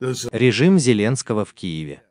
Режим Зеленского в Киеве.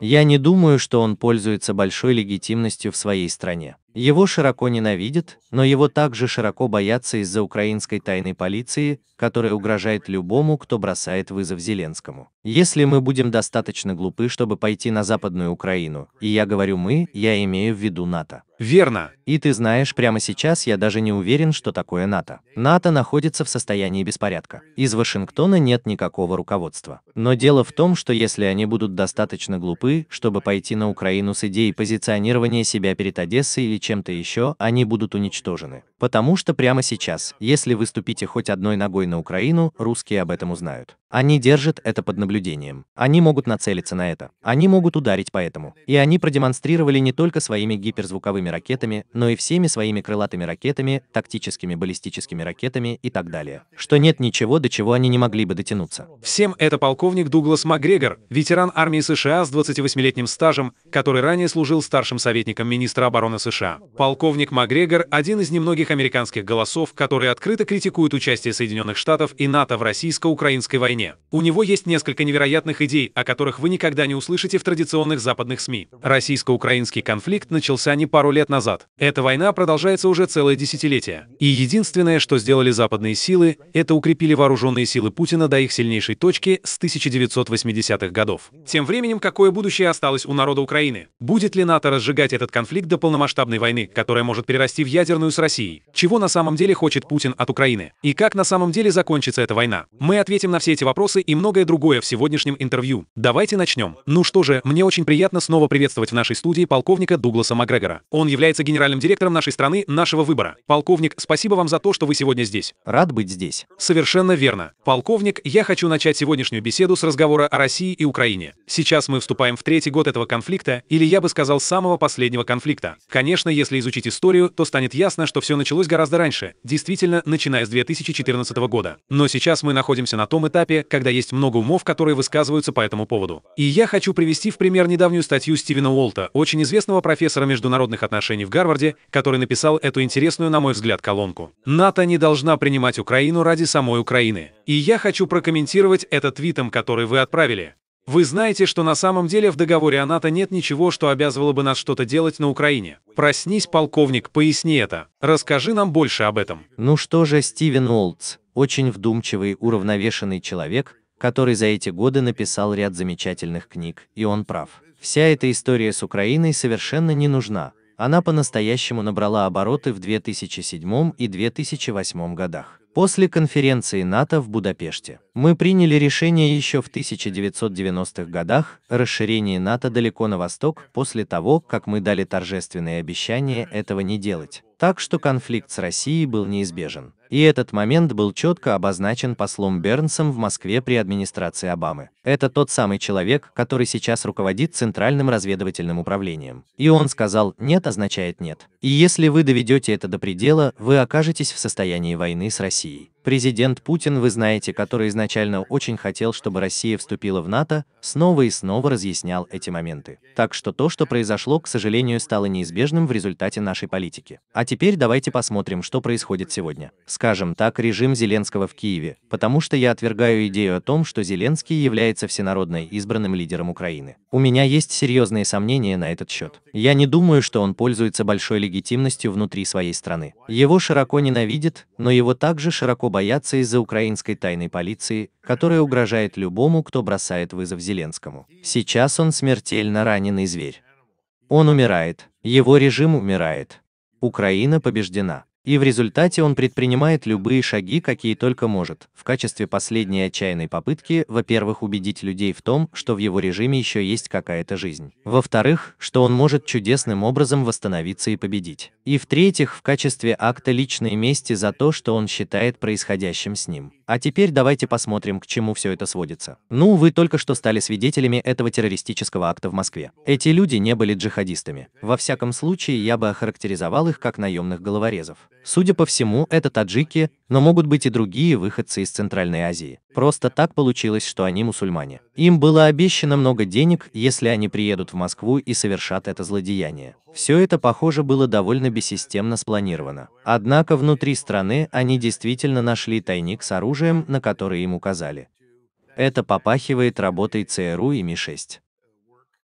Я не думаю, что он пользуется большой легитимностью в своей стране. Его широко ненавидят, но его также широко боятся из-за украинской тайной полиции, которая угрожает любому, кто бросает вызов Зеленскому. Если мы будем достаточно глупы, чтобы пойти на Западную Украину, и я говорю «мы», я имею в виду НАТО. Верно. И ты знаешь, прямо сейчас я даже не уверен, что такое НАТО. НАТО находится в состоянии беспорядка. Из Вашингтона нет никакого руководства. Но дело в том, что если они будут достаточно глупы, чтобы пойти на Украину с идеей позиционирования себя перед Одессой или чем-то еще, они будут уничтожены. Потому что прямо сейчас, если вы ступите хоть одной ногой на Украину, русские об этом узнают. Они держат это под наблюдением. Они могут нацелиться на это. Они могут ударить по этому. И они продемонстрировали не только своими гиперзвуковыми ракетами, но и всеми своими крылатыми ракетами, тактическими баллистическими ракетами и так далее. Что нет ничего, до чего они не могли бы дотянуться. Всем это полковник Дуглас Макгрегор, ветеран армии США с 28-летним стажем, который ранее служил старшим советником министра обороны США. Полковник Макгрегор – один из немногих американских голосов, которые открыто критикуют участие Соединенных Штатов и НАТО в российско-украинской войне. У него есть несколько невероятных идей, о которых вы никогда не услышите в традиционных западных СМИ. Российско-украинский конфликт начался не пару лет назад. Эта война продолжается уже целое десятилетие. И единственное, что сделали западные силы, это укрепили вооруженные силы Путина до их сильнейшей точки с 1980-х годов. Тем временем, какое будущее осталось у народа Украины? Будет ли НАТО разжигать этот конфликт до полномасштабной войны, которая может перерасти в ядерную с Россией. Чего на самом деле хочет Путин от Украины? И как на самом деле закончится эта война? Мы ответим на все эти вопросы и многое другое в сегодняшнем интервью. Давайте начнем. Ну что же, мне очень приятно снова приветствовать в нашей студии полковника Дугласа Макгрегора. Он является генеральным директором нашей страны, нашего выбора. Полковник, спасибо вам за то, что вы сегодня здесь. Рад быть здесь. Совершенно верно. Полковник, я хочу начать сегодняшнюю беседу с разговора о России и Украине. Сейчас мы вступаем в третий год этого конфликта, или я бы сказал, самого последнего конфликта. Конечно, если изучить историю, то станет ясно, что все началось гораздо раньше, действительно, начиная с 2014 года. Но сейчас мы находимся на том этапе, когда есть много умов, которые высказываются по этому поводу. И я хочу привести в пример недавнюю статью Стивена Уолта, очень известного профессора международных отношений в Гарварде, который написал эту интересную, на мой взгляд, колонку. НАТО не должна принимать Украину ради самой Украины. И я хочу прокомментировать этот твитом, который вы отправили. Вы знаете, что на самом деле в договоре о НАТО нет ничего, что обязывало бы нас что-то делать на Украине. Проснись, полковник, поясни это. Расскажи нам больше об этом. Ну что же, Стивен Олдс, очень вдумчивый, уравновешенный человек, который за эти годы написал ряд замечательных книг, и он прав. Вся эта история с Украиной совершенно не нужна. Она по-настоящему набрала обороты в 2007 и 2008 годах. После конференции НАТО в Будапеште мы приняли решение еще в 1990-х годах о НАТО далеко на восток после того, как мы дали торжественные обещания этого не делать. Так что конфликт с Россией был неизбежен. И этот момент был четко обозначен послом Бернсом в Москве при администрации Обамы. Это тот самый человек, который сейчас руководит Центральным разведывательным управлением. И он сказал «нет» означает «нет». И если вы доведете это до предела, вы окажетесь в состоянии войны с Россией. Президент Путин, вы знаете, который изначально очень хотел, чтобы Россия вступила в НАТО, снова и снова разъяснял эти моменты. Так что то, что произошло, к сожалению, стало неизбежным в результате нашей политики. А теперь давайте посмотрим, что происходит сегодня. С скажем так, режим Зеленского в Киеве, потому что я отвергаю идею о том, что Зеленский является всенародно избранным лидером Украины. У меня есть серьезные сомнения на этот счет. Я не думаю, что он пользуется большой легитимностью внутри своей страны. Его широко ненавидят, но его также широко боятся из-за украинской тайной полиции, которая угрожает любому, кто бросает вызов Зеленскому. Сейчас он смертельно раненый зверь. Он умирает, его режим умирает. Украина побеждена. И в результате он предпринимает любые шаги, какие только может, в качестве последней отчаянной попытки, во-первых, убедить людей в том, что в его режиме еще есть какая-то жизнь. Во-вторых, что он может чудесным образом восстановиться и победить. И в-третьих, в качестве акта личной мести за то, что он считает происходящим с ним. А теперь давайте посмотрим, к чему все это сводится. Ну, вы только что стали свидетелями этого террористического акта в Москве. Эти люди не были джихадистами. Во всяком случае, я бы охарактеризовал их как наемных головорезов. Судя по всему, это таджики, но могут быть и другие выходцы из Центральной Азии. Просто так получилось, что они мусульмане. Им было обещано много денег, если они приедут в Москву и совершат это злодеяние. Все это, похоже, было довольно бессистемно спланировано. Однако внутри страны они действительно нашли тайник с оружием, на который им указали. Это попахивает работой ЦРУ и Ми-6.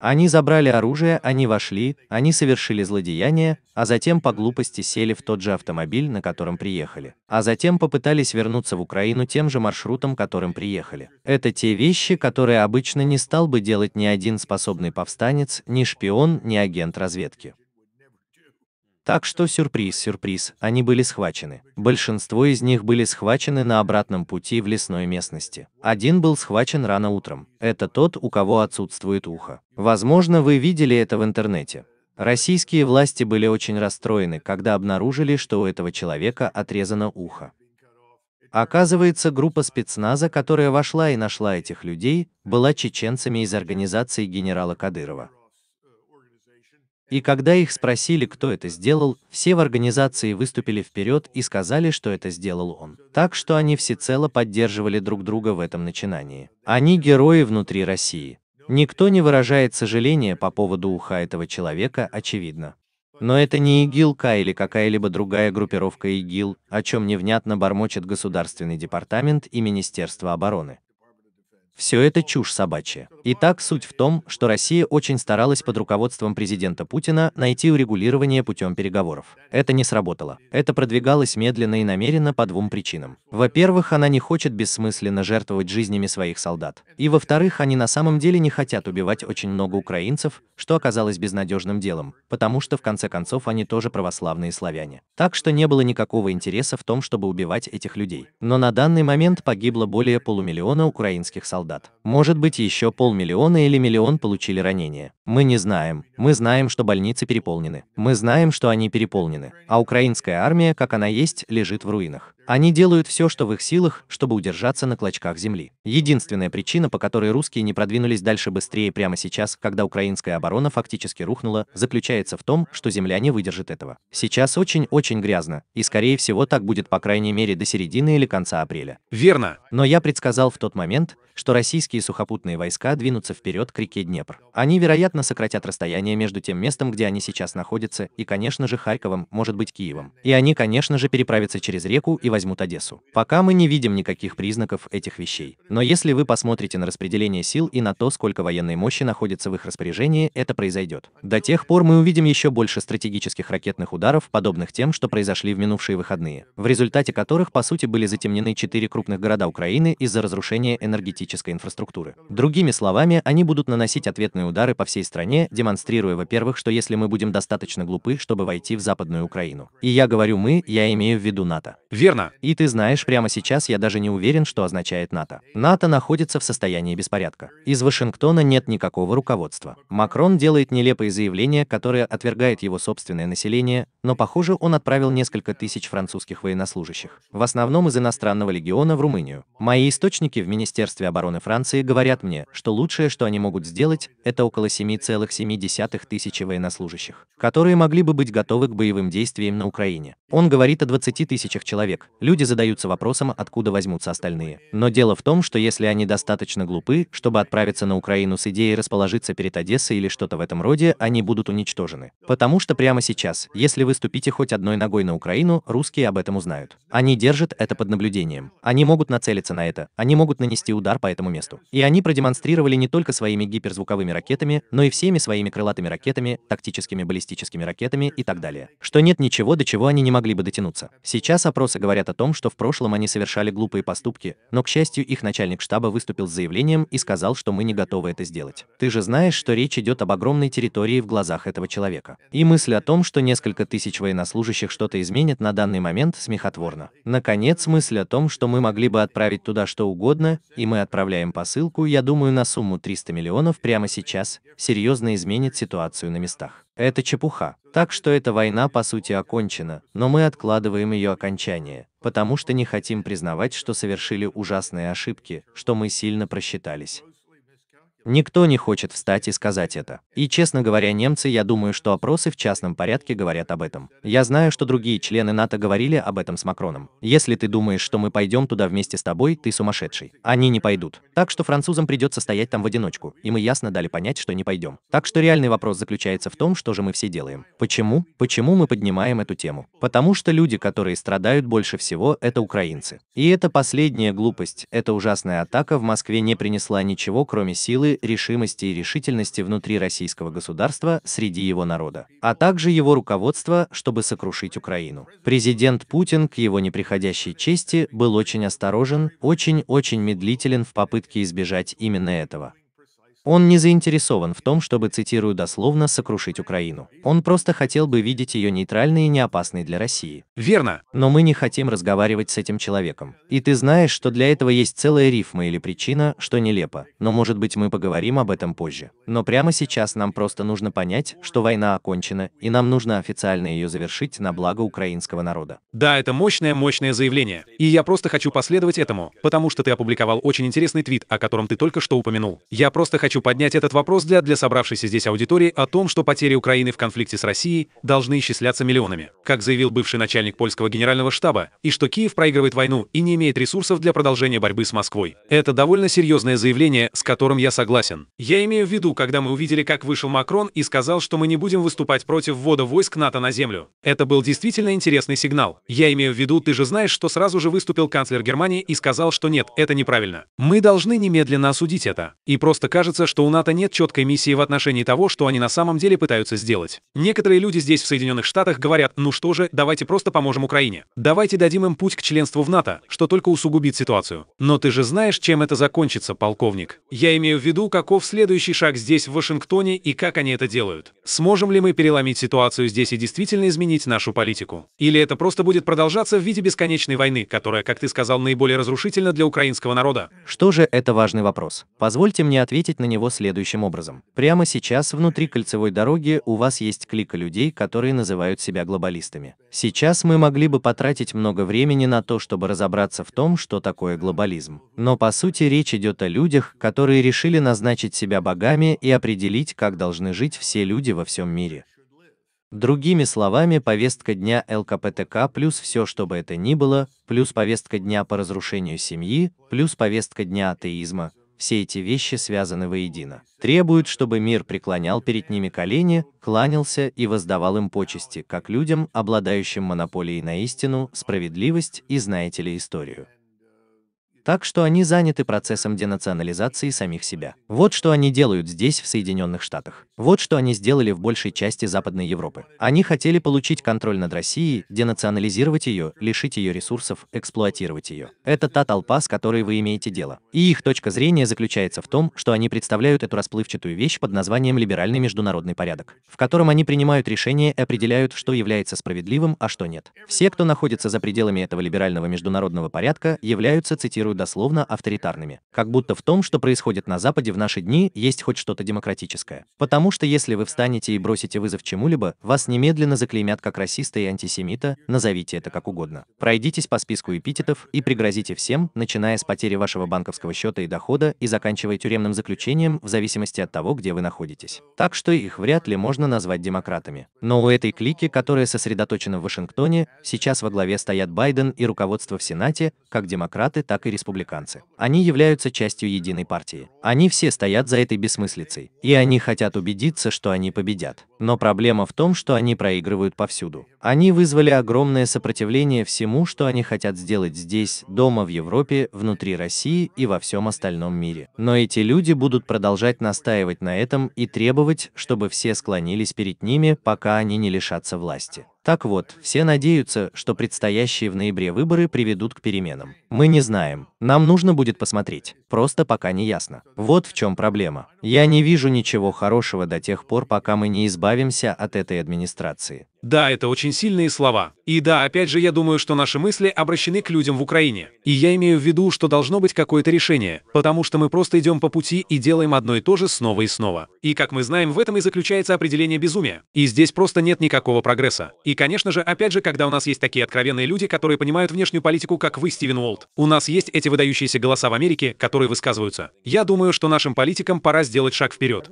Они забрали оружие, они вошли, они совершили злодеяние, а затем по глупости сели в тот же автомобиль, на котором приехали. А затем попытались вернуться в Украину тем же маршрутом, которым приехали. Это те вещи, которые обычно не стал бы делать ни один способный повстанец, ни шпион, ни агент разведки. Так что сюрприз-сюрприз, они были схвачены. Большинство из них были схвачены на обратном пути в лесной местности. Один был схвачен рано утром. Это тот, у кого отсутствует ухо. Возможно, вы видели это в интернете. Российские власти были очень расстроены, когда обнаружили, что у этого человека отрезано ухо. Оказывается, группа спецназа, которая вошла и нашла этих людей, была чеченцами из организации генерала Кадырова. И когда их спросили, кто это сделал, все в организации выступили вперед и сказали, что это сделал он. Так что они всецело поддерживали друг друга в этом начинании. Они герои внутри России. Никто не выражает сожаления по поводу уха этого человека, очевидно. Но это не ИГИЛ-К или какая-либо другая группировка ИГИЛ, о чем невнятно бормочет Государственный департамент и Министерство обороны. Все это чушь собачья. Итак, суть в том, что Россия очень старалась под руководством президента Путина найти урегулирование путем переговоров. Это не сработало. Это продвигалось медленно и намеренно по двум причинам. Во-первых, она не хочет бессмысленно жертвовать жизнями своих солдат. И во-вторых, они на самом деле не хотят убивать очень много украинцев, что оказалось безнадежным делом, потому что в конце концов они тоже православные славяне. Так что не было никакого интереса в том, чтобы убивать этих людей. Но на данный момент погибло более полумиллиона украинских солдат солдат. Может быть, еще полмиллиона или миллион получили ранения. Мы не знаем. Мы знаем, что больницы переполнены. Мы знаем, что они переполнены. А украинская армия, как она есть, лежит в руинах. Они делают все, что в их силах, чтобы удержаться на клочках земли. Единственная причина, по которой русские не продвинулись дальше быстрее прямо сейчас, когда украинская оборона фактически рухнула, заключается в том, что земля не выдержит этого. Сейчас очень-очень грязно, и скорее всего так будет по крайней мере до середины или конца апреля. Верно. Но я предсказал в тот момент, что российские сухопутные войска двинутся вперед к реке Днепр. Они, вероятно, сократят расстояние между тем местом, где они сейчас находятся, и, конечно же, Харьковом, может быть, Киевом. И они, конечно же, переправятся через реку и возьмут Одессу. Пока мы не видим никаких признаков этих вещей. Но если вы посмотрите на распределение сил и на то, сколько военной мощи находится в их распоряжении, это произойдет. До тех пор мы увидим еще больше стратегических ракетных ударов, подобных тем, что произошли в минувшие выходные, в результате которых, по сути, были затемнены четыре крупных города Украины из-за разрушения энергетической инфраструктуры. Другими словами, они будут наносить ответные удары по всей стране, демонстрируя, во-первых, что если мы будем достаточно глупы, чтобы войти в Западную Украину. И я говорю «мы», я имею в виду НАТО. Верно нужна. И ты знаешь, прямо сейчас я даже не уверен, что означает НАТО. НАТО находится в состоянии беспорядка. Из Вашингтона нет никакого руководства. Макрон делает нелепые заявления, которые отвергает его собственное население, но, похоже, он отправил несколько тысяч французских военнослужащих, в основном из иностранного легиона в Румынию. Мои источники в Министерстве обороны Франции говорят мне, что лучшее, что они могут сделать, это около 7,7 тысячи военнослужащих, которые могли бы быть готовы к боевым действиям на Украине. Он говорит о 20 тысячах человек, люди задаются вопросом, откуда возьмутся остальные. Но дело в том, что если они достаточно глупы, чтобы отправиться на Украину с идеей расположиться перед Одессой или что-то в этом роде, они будут уничтожены. Потому что прямо сейчас, если вы ступите хоть одной ногой на Украину, русские об этом узнают. Они держат это под наблюдением. Они могут нацелиться на это, они могут нанести удар по этому месту. И они продемонстрировали не только своими гиперзвуковыми ракетами, но и всеми своими крылатыми ракетами, тактическими баллистическими ракетами и так далее. Что нет ничего, до чего они не могли бы дотянуться. Сейчас опросы говорят говорят о том, что в прошлом они совершали глупые поступки, но, к счастью, их начальник штаба выступил с заявлением и сказал, что мы не готовы это сделать. Ты же знаешь, что речь идет об огромной территории в глазах этого человека. И мысль о том, что несколько тысяч военнослужащих что-то изменят на данный момент, смехотворна. Наконец, мысль о том, что мы могли бы отправить туда что угодно, и мы отправляем посылку, я думаю, на сумму 300 миллионов прямо сейчас, серьезно изменит ситуацию на местах. Это чепуха. Так что эта война по сути окончена, но мы откладываем ее окончание, потому что не хотим признавать, что совершили ужасные ошибки, что мы сильно просчитались. Никто не хочет встать и сказать это. И, честно говоря, немцы, я думаю, что опросы в частном порядке говорят об этом. Я знаю, что другие члены НАТО говорили об этом с Макроном. Если ты думаешь, что мы пойдем туда вместе с тобой, ты сумасшедший. Они не пойдут. Так что французам придется стоять там в одиночку. И мы ясно дали понять, что не пойдем. Так что реальный вопрос заключается в том, что же мы все делаем. Почему? Почему мы поднимаем эту тему? Потому что люди, которые страдают больше всего, это украинцы. И это последняя глупость. Эта ужасная атака в Москве не принесла ничего, кроме силы решимости и решительности внутри российского государства среди его народа, а также его руководства, чтобы сокрушить Украину. Президент Путин, к его неприходящей чести, был очень осторожен, очень-очень медлителен в попытке избежать именно этого. Он не заинтересован в том, чтобы, цитирую дословно, сокрушить Украину. Он просто хотел бы видеть ее нейтральной и неопасной для России. Верно. Но мы не хотим разговаривать с этим человеком. И ты знаешь, что для этого есть целая рифма или причина, что нелепо. Но может быть мы поговорим об этом позже. Но прямо сейчас нам просто нужно понять, что война окончена, и нам нужно официально ее завершить на благо украинского народа. Да, это мощное-мощное заявление. И я просто хочу последовать этому, потому что ты опубликовал очень интересный твит, о котором ты только что упомянул. Я просто хочу хочу поднять этот вопрос для, для собравшейся здесь аудитории о том, что потери Украины в конфликте с Россией должны исчисляться миллионами, как заявил бывший начальник польского генерального штаба, и что Киев проигрывает войну и не имеет ресурсов для продолжения борьбы с Москвой. Это довольно серьезное заявление, с которым я согласен. Я имею в виду, когда мы увидели, как вышел Макрон и сказал, что мы не будем выступать против ввода войск НАТО на землю. Это был действительно интересный сигнал. Я имею в виду, ты же знаешь, что сразу же выступил канцлер Германии и сказал, что нет, это неправильно. Мы должны немедленно осудить это. И просто кажется, кажется, что у НАТО нет четкой миссии в отношении того, что они на самом деле пытаются сделать. Некоторые люди здесь, в Соединенных Штатах, говорят, ну что же, давайте просто поможем Украине. Давайте дадим им путь к членству в НАТО, что только усугубит ситуацию. Но ты же знаешь, чем это закончится, полковник. Я имею в виду, каков следующий шаг здесь, в Вашингтоне, и как они это делают. Сможем ли мы переломить ситуацию здесь и действительно изменить нашу политику? Или это просто будет продолжаться в виде бесконечной войны, которая, как ты сказал, наиболее разрушительна для украинского народа? Что же это важный вопрос? Позвольте мне ответить на него него следующим образом. Прямо сейчас внутри кольцевой дороги у вас есть клика людей, которые называют себя глобалистами. Сейчас мы могли бы потратить много времени на то, чтобы разобраться в том, что такое глобализм. Но по сути речь идет о людях, которые решили назначить себя богами и определить, как должны жить все люди во всем мире. Другими словами, повестка дня ЛКПТК плюс все, что бы это ни было, плюс повестка дня по разрушению семьи, плюс повестка дня атеизма, все эти вещи связаны воедино. Требуют, чтобы мир преклонял перед ними колени, кланялся и воздавал им почести, как людям, обладающим монополией на истину, справедливость и, знаете ли, историю. Так что они заняты процессом денационализации самих себя. Вот что они делают здесь, в Соединенных Штатах. Вот что они сделали в большей части Западной Европы. Они хотели получить контроль над Россией, денационализировать ее, лишить ее ресурсов, эксплуатировать ее. Это та толпа, с которой вы имеете дело. И их точка зрения заключается в том, что они представляют эту расплывчатую вещь под названием либеральный международный порядок, в котором они принимают решения и определяют, что является справедливым, а что нет. Все, кто находится за пределами этого либерального международного порядка, являются, цитирую, цитирую дословно, авторитарными. Как будто в том, что происходит на Западе в наши дни, есть хоть что-то демократическое. Потому что если вы встанете и бросите вызов чему-либо, вас немедленно заклеймят как расиста и антисемита, назовите это как угодно. Пройдитесь по списку эпитетов и пригрозите всем, начиная с потери вашего банковского счета и дохода и заканчивая тюремным заключением в зависимости от того, где вы находитесь. Так что их вряд ли можно назвать демократами. Но у этой клики, которая сосредоточена в Вашингтоне, сейчас во главе стоят Байден и руководство в Сенате, как демократы, так и республиканцы республиканцы. Они являются частью единой партии. Они все стоят за этой бессмыслицей, и они хотят убедиться, что они победят. Но проблема в том, что они проигрывают повсюду. Они вызвали огромное сопротивление всему, что они хотят сделать здесь, дома, в Европе, внутри России и во всем остальном мире. Но эти люди будут продолжать настаивать на этом и требовать, чтобы все склонились перед ними, пока они не лишатся власти. Так вот, все надеются, что предстоящие в ноябре выборы приведут к переменам. Мы не знаем, нам нужно будет посмотреть просто пока не ясно. Вот в чем проблема. Я не вижу ничего хорошего до тех пор, пока мы не избавимся от этой администрации. Да, это очень сильные слова. И да, опять же, я думаю, что наши мысли обращены к людям в Украине. И я имею в виду, что должно быть какое-то решение, потому что мы просто идем по пути и делаем одно и то же снова и снова. И как мы знаем, в этом и заключается определение безумия. И здесь просто нет никакого прогресса. И, конечно же, опять же, когда у нас есть такие откровенные люди, которые понимают внешнюю политику, как вы, Стивен Уолт, у нас есть эти выдающиеся голоса в Америке, которые которые высказываются. Я думаю, что нашим политикам пора сделать шаг вперед.